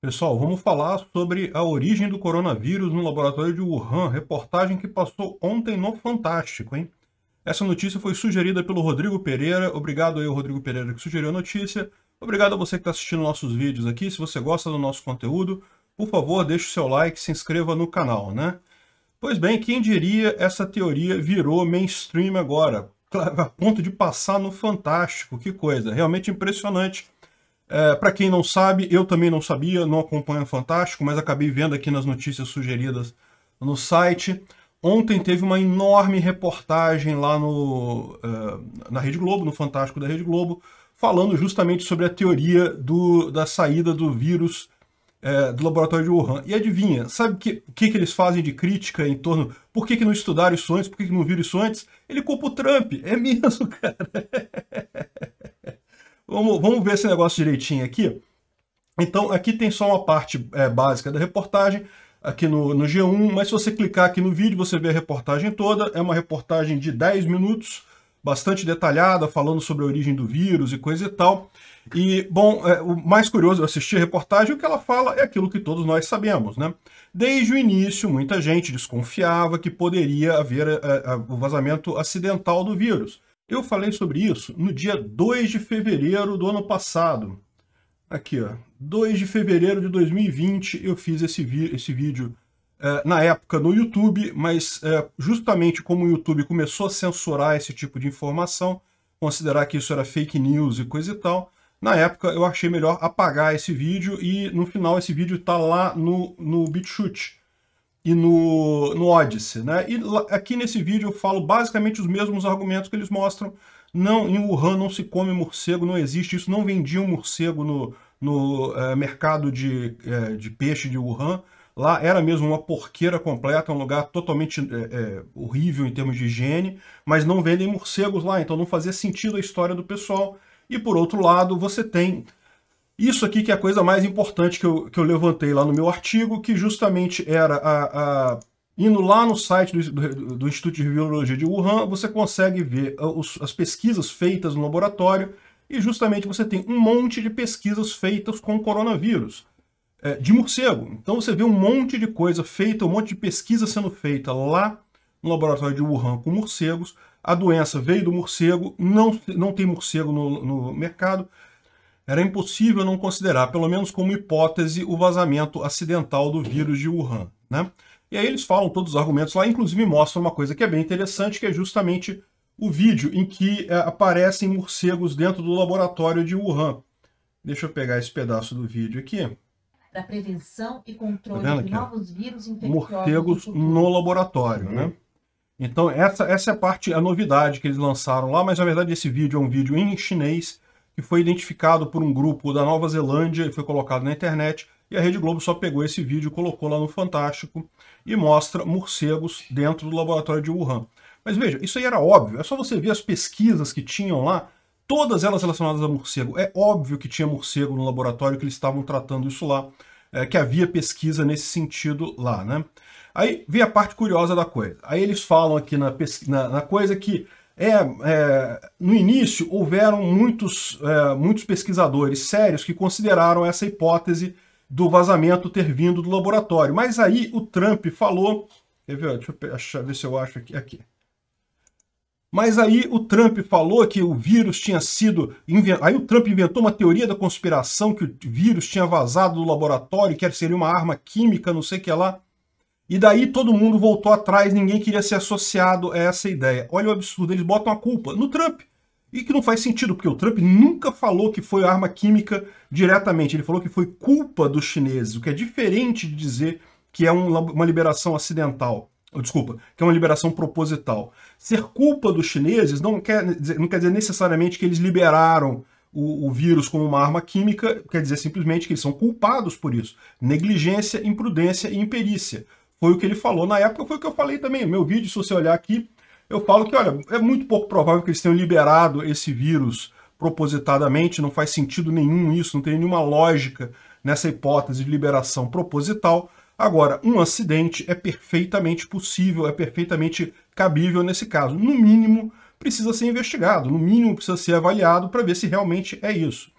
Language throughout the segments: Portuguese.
Pessoal, vamos falar sobre a origem do coronavírus no laboratório de Wuhan, reportagem que passou ontem no Fantástico, hein? Essa notícia foi sugerida pelo Rodrigo Pereira. Obrigado aí Rodrigo Pereira que sugeriu a notícia. Obrigado a você que está assistindo nossos vídeos aqui. Se você gosta do nosso conteúdo, por favor, deixe o seu like, se inscreva no canal, né? Pois bem, quem diria essa teoria virou mainstream agora, a ponto de passar no Fantástico, que coisa, realmente impressionante é, para quem não sabe, eu também não sabia, não acompanho o Fantástico, mas acabei vendo aqui nas notícias sugeridas no site. Ontem teve uma enorme reportagem lá no, é, na Rede Globo, no Fantástico da Rede Globo, falando justamente sobre a teoria do, da saída do vírus é, do laboratório de Wuhan. E adivinha, sabe o que, que, que, eles fazem de crítica em torno... Por que, que não estudaram isso antes? Por que, que não viram isso antes? Ele culpa o Trump. É mesmo, cara. Vamos, vamos ver esse negócio direitinho aqui. Então, aqui tem só uma parte é, básica da reportagem, aqui no, no G1, mas se você clicar aqui no vídeo, você vê a reportagem toda. É uma reportagem de 10 minutos, bastante detalhada, falando sobre a origem do vírus e coisa e tal. E, bom, é, o mais curioso, eu assistir a reportagem, o que ela fala é aquilo que todos nós sabemos, né? Desde o início, muita gente desconfiava que poderia haver a, é, a, é, o vazamento acidental do vírus. Eu falei sobre isso no dia 2 de fevereiro do ano passado. Aqui, ó, 2 de fevereiro de 2020 eu fiz esse, esse vídeo eh, na época no YouTube, mas eh, justamente como o YouTube começou a censurar esse tipo de informação, considerar que isso era fake news e coisa e tal, na época eu achei melhor apagar esse vídeo e no final esse vídeo está lá no, no BitChute e no, no Odyssey. Né? E aqui nesse vídeo eu falo basicamente os mesmos argumentos que eles mostram. Não, em Wuhan não se come morcego, não existe isso, não vendiam morcego no, no eh, mercado de, eh, de peixe de Wuhan. Lá era mesmo uma porqueira completa, um lugar totalmente eh, horrível em termos de higiene, mas não vendem morcegos lá, então não fazia sentido a história do pessoal. E por outro lado, você tem isso aqui que é a coisa mais importante que eu, que eu levantei lá no meu artigo, que justamente era a, a Indo lá no site do, do, do, Instituto de Virologia de Wuhan, você consegue ver ah, os, as pesquisas feitas no laboratório e justamente você tem um monte de pesquisas feitas com coronavírus é, de morcego. Então você vê um monte de coisa feita, um monte de pesquisa sendo feita lá no laboratório de Wuhan com morcegos. A doença veio do morcego, não, não tem morcego no, no mercado era impossível não considerar, pelo menos como hipótese, o vazamento acidental do vírus de Wuhan. Né? E aí eles falam todos os argumentos lá, inclusive mostram uma coisa que é bem interessante, que é justamente o vídeo em que é, aparecem morcegos dentro do laboratório de Wuhan. Deixa eu pegar esse pedaço do vídeo aqui. Da prevenção e controle tá de novos vírus infecciosos. Morcegos no laboratório, uhum. né? Então, essa, essa é a parte, a novidade que eles lançaram lá, mas na verdade esse vídeo é um vídeo em chinês que foi identificado por um grupo da Nova Zelândia e foi colocado na internet. E a Rede Globo só pegou esse vídeo, colocou lá no Fantástico e mostra morcegos dentro do laboratório de Wuhan. Mas veja, isso aí era óbvio, é só você ver as pesquisas que tinham lá, todas elas relacionadas a morcego. É óbvio que tinha morcego no laboratório, que eles estavam tratando isso lá, é, que havia pesquisa nesse sentido lá, né? Aí vem a parte curiosa da coisa. Aí eles falam aqui na, na, na coisa que é, é, no início, houveram muitos, é, muitos pesquisadores sérios que consideraram essa hipótese do vazamento ter vindo do laboratório. Mas aí o Trump falou. Deixa eu achar, ver se eu acho aqui. aqui. Mas aí o Trump falou que o vírus tinha sido. Aí o Trump inventou uma teoria da conspiração que o vírus tinha vazado do laboratório, que seria uma arma química, não sei o que lá. E daí todo mundo voltou atrás, ninguém queria ser associado a essa ideia. Olha o absurdo, eles botam a culpa no Trump. E que não faz sentido, porque o Trump nunca falou que foi arma química diretamente. Ele falou que foi culpa dos chineses, o que é diferente de dizer que é uma liberação acidental. Oh, desculpa, que é uma liberação proposital. Ser culpa dos chineses não quer, dizer, não quer dizer necessariamente que eles liberaram o, o, vírus como uma arma química, quer dizer simplesmente que eles são culpados por isso. Negligência, imprudência e imperícia. Foi o que ele falou na época, foi o que eu falei também. Meu vídeo, se você olhar aqui, eu falo que, olha, é muito pouco provável que eles tenham liberado esse vírus propositadamente, não faz sentido nenhum isso, não tem nenhuma lógica nessa hipótese de liberação proposital. Agora, um acidente é perfeitamente possível, é perfeitamente cabível nesse caso. No mínimo, precisa ser investigado, no mínimo, precisa ser avaliado para ver se realmente é isso.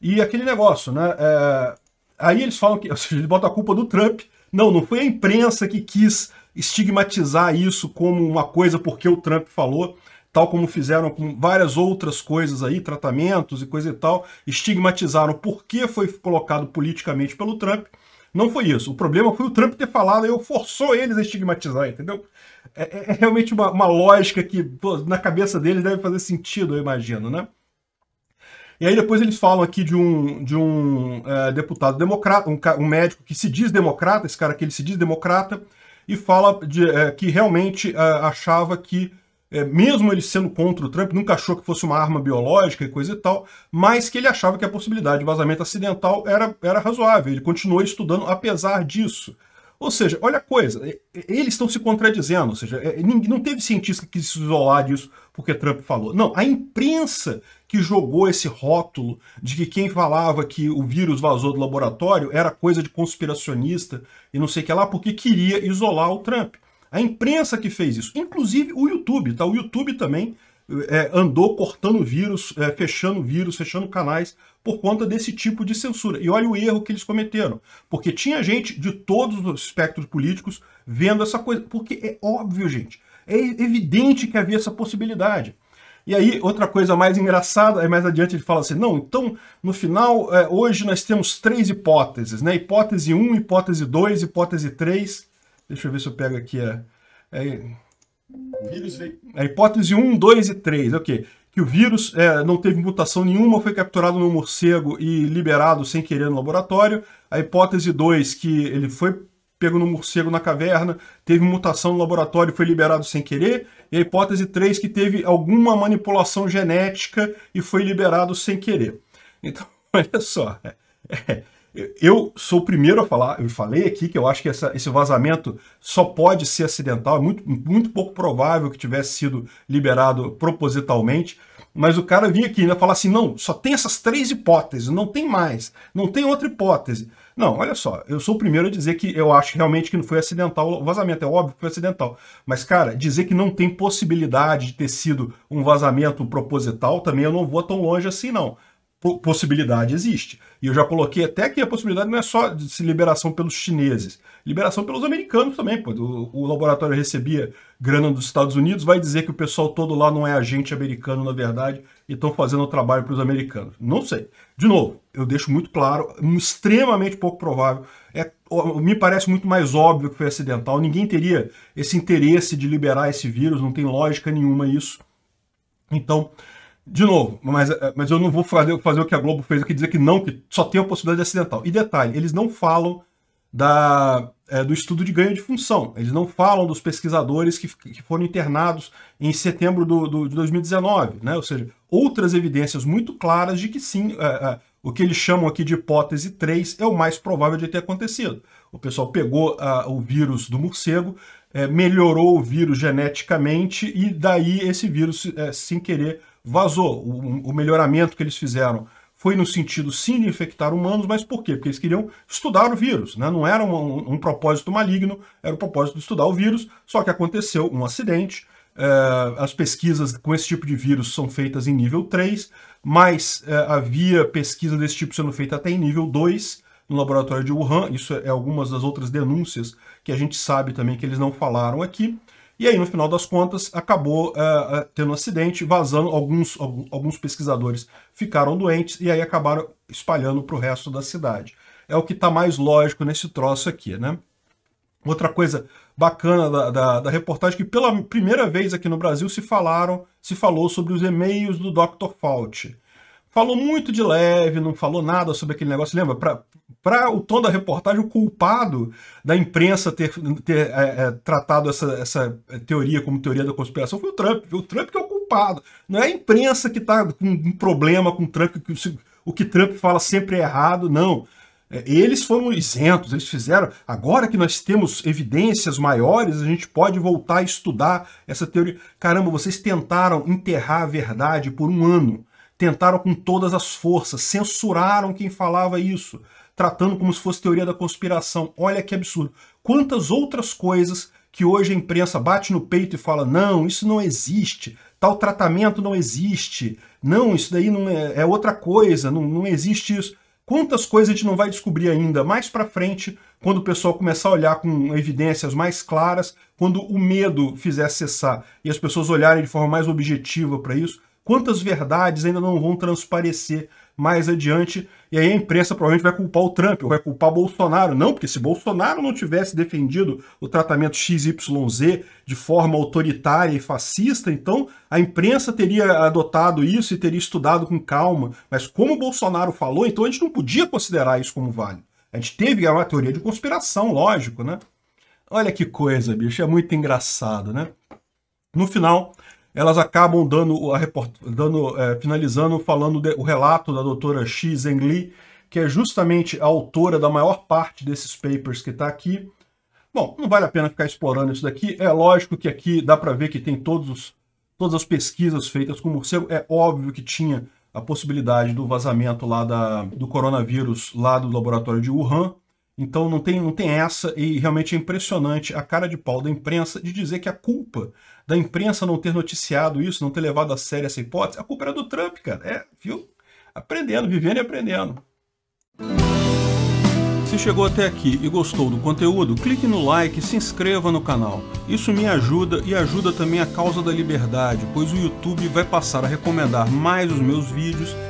E aquele negócio, né? É... Aí eles falam que, ou seja, eles botam a culpa do Trump não, não foi a imprensa que quis estigmatizar isso como uma coisa porque o Trump falou, tal como fizeram com várias outras coisas aí, tratamentos e coisa e tal, estigmatizaram porque foi colocado politicamente pelo Trump. Não foi isso. O problema foi o Trump ter falado, eu forçou eles a estigmatizar, entendeu? É, é, é realmente uma, uma lógica que pô, na cabeça deles deve fazer sentido, eu imagino, né? E aí depois eles falam aqui de um, de um é, deputado democrata, um, um, médico que se diz democrata, esse cara que ele se diz democrata, e fala de, é, que realmente é, achava que, mesmo ele sendo contra o Trump, nunca achou que fosse uma arma biológica e coisa e tal, mas que ele achava que a possibilidade de vazamento acidental era, era razoável. Ele continuou estudando apesar disso. Ou seja, olha a coisa, eles estão se contradizendo, ou seja, não teve cientista que quis se isolar disso porque Trump falou. Não, a imprensa que jogou esse rótulo de que quem falava que o vírus vazou do laboratório era coisa de conspiracionista e não sei o que lá, porque queria isolar o Trump. A imprensa que fez isso, inclusive o YouTube, tá? O YouTube também é, andou cortando vírus, é, fechando vírus, fechando canais por conta desse tipo de censura. E olha o erro que eles cometeram, porque tinha gente de todos os espectros políticos vendo essa coisa, porque é óbvio, gente, é evidente que havia essa possibilidade. E aí, outra coisa mais engraçada, é mais adiante ele fala assim: não, então, no final, é, hoje nós temos três hipóteses, né? Hipótese 1, hipótese 2, hipótese 3. Deixa eu ver se eu pego aqui a. É, a é, é hipótese 1, 2 e 3, ok. Que o vírus é, não teve mutação nenhuma, foi capturado no morcego e liberado sem querer no laboratório. A hipótese 2, que ele foi pego no morcego na caverna, teve mutação no laboratório foi liberado sem querer, e a hipótese 3, que teve alguma manipulação genética e foi liberado sem querer. Então, olha só. É, é, eu sou o primeiro a falar, eu falei aqui que eu acho que essa, esse vazamento só pode ser acidental, é muito, muito pouco provável que tivesse sido liberado propositalmente, mas o cara vinha aqui e né, falar assim, não, só tem essas três hipóteses, não tem mais, não tem outra hipótese. Não, olha só, eu sou o primeiro a dizer que eu acho realmente que não foi acidental o vazamento, é óbvio que foi acidental. Mas, cara, dizer que não tem possibilidade de ter sido um vazamento proposital, também eu não vou tão longe assim, não. Possibilidade existe. E eu já coloquei até que a possibilidade não é só de liberação pelos chineses, liberação pelos americanos também. Pô. O, o laboratório recebia grana dos Estados Unidos, vai dizer que o pessoal todo lá não é agente americano, na verdade, e estão fazendo o trabalho para os americanos. Não sei. De novo, eu deixo muito claro, extremamente pouco provável. É, me parece muito mais óbvio que foi acidental. Ninguém teria esse interesse de liberar esse vírus, não tem lógica nenhuma isso. Então, de novo, mas, é, mas eu não vou fazer, fazer o que a Globo fez aqui, dizer que não, que só tem a possibilidade de acidental. E detalhe, eles não falam da, é, do estudo de ganho de função. Eles não falam dos pesquisadores que, que foram internados em setembro do, do, de 2019, né? ou seja, outras evidências muito claras de que sim, é, é, o que eles chamam aqui de hipótese 3 é o mais provável de ter acontecido. O pessoal pegou o vírus do morcego, é, melhorou o vírus geneticamente e daí esse vírus, é, sem querer, vazou. O, o melhoramento que eles fizeram foi no sentido sim de infectar humanos, mas por quê? Porque eles queriam estudar o vírus, né? não era um, um, propósito maligno, era o propósito de estudar o vírus, só que aconteceu um acidente, é, as pesquisas com esse tipo de vírus são feitas em nível 3, mas é, havia pesquisa desse tipo sendo feita até em nível 2, no laboratório de Wuhan, isso é algumas das outras denúncias que a gente sabe também que eles não falaram aqui, e aí, no final das contas, acabou eh, eh, tendo um acidente, vazando, alguns, alguns pesquisadores ficaram doentes e aí acabaram espalhando para o resto da cidade. É o que está mais lógico nesse troço aqui, né? Outra coisa bacana da, da, da, reportagem é que pela primeira vez aqui no Brasil se falaram, se falou sobre os e-mails do Dr. Fauci. Falou muito de leve, não falou nada sobre aquele negócio. Lembra? para o tom da reportagem, o culpado da imprensa ter, ter é, é, tratado essa, essa teoria como teoria da conspiração foi o Trump. O Trump que é o culpado. Não é a imprensa que está com um problema com o Trump, que o, o que Trump fala sempre é errado, não. É, eles foram isentos, eles fizeram. Agora que nós temos evidências maiores, a gente pode voltar a estudar essa teoria. Caramba, vocês tentaram enterrar a verdade por um ano tentaram com todas as forças, censuraram quem falava isso, tratando como se fosse teoria da conspiração. Olha que absurdo. Quantas outras coisas que hoje a imprensa bate no peito e fala: não, isso não existe, tal tratamento não existe, não, isso daí não é, é outra coisa, não, não existe isso. Quantas coisas a gente não vai descobrir ainda mais para frente, quando o pessoal começar a olhar com evidências mais claras, quando o medo fizer cessar e as pessoas olharem de forma mais objetiva para isso? quantas verdades ainda não vão transparecer mais adiante. E aí a imprensa provavelmente vai culpar o Trump, ou vai culpar Bolsonaro. Não, porque se Bolsonaro não tivesse defendido o tratamento XYZ de forma autoritária e fascista, então a imprensa teria adotado isso e teria estudado com calma. Mas como Bolsonaro falou, então a gente não podia considerar isso como válido. A gente teve uma teoria de conspiração, lógico, né? Olha que coisa, bicho, é muito engraçado, né? No final, elas acabam dando, a report, dando é, finalizando falando de, o relato da doutora Xi Li, que é justamente a autora da maior parte desses papers que está aqui. Bom, não vale a pena ficar explorando isso daqui. É lógico que aqui dá para ver que tem todos, todas as pesquisas feitas com morcego. É óbvio que tinha a possibilidade do vazamento lá da, do coronavírus lá do laboratório de Wuhan. Então não tem, não tem essa, e realmente é impressionante a cara de pau da imprensa de dizer que a culpa da imprensa não ter noticiado isso, não ter levado a sério essa hipótese, a culpa era do Trump, cara. É, viu? Aprendendo, vivendo e aprendendo. Se chegou até aqui e gostou do conteúdo, clique no like e se inscreva no canal. Isso me ajuda e ajuda também a causa da liberdade, pois o YouTube vai passar a recomendar mais os meus vídeos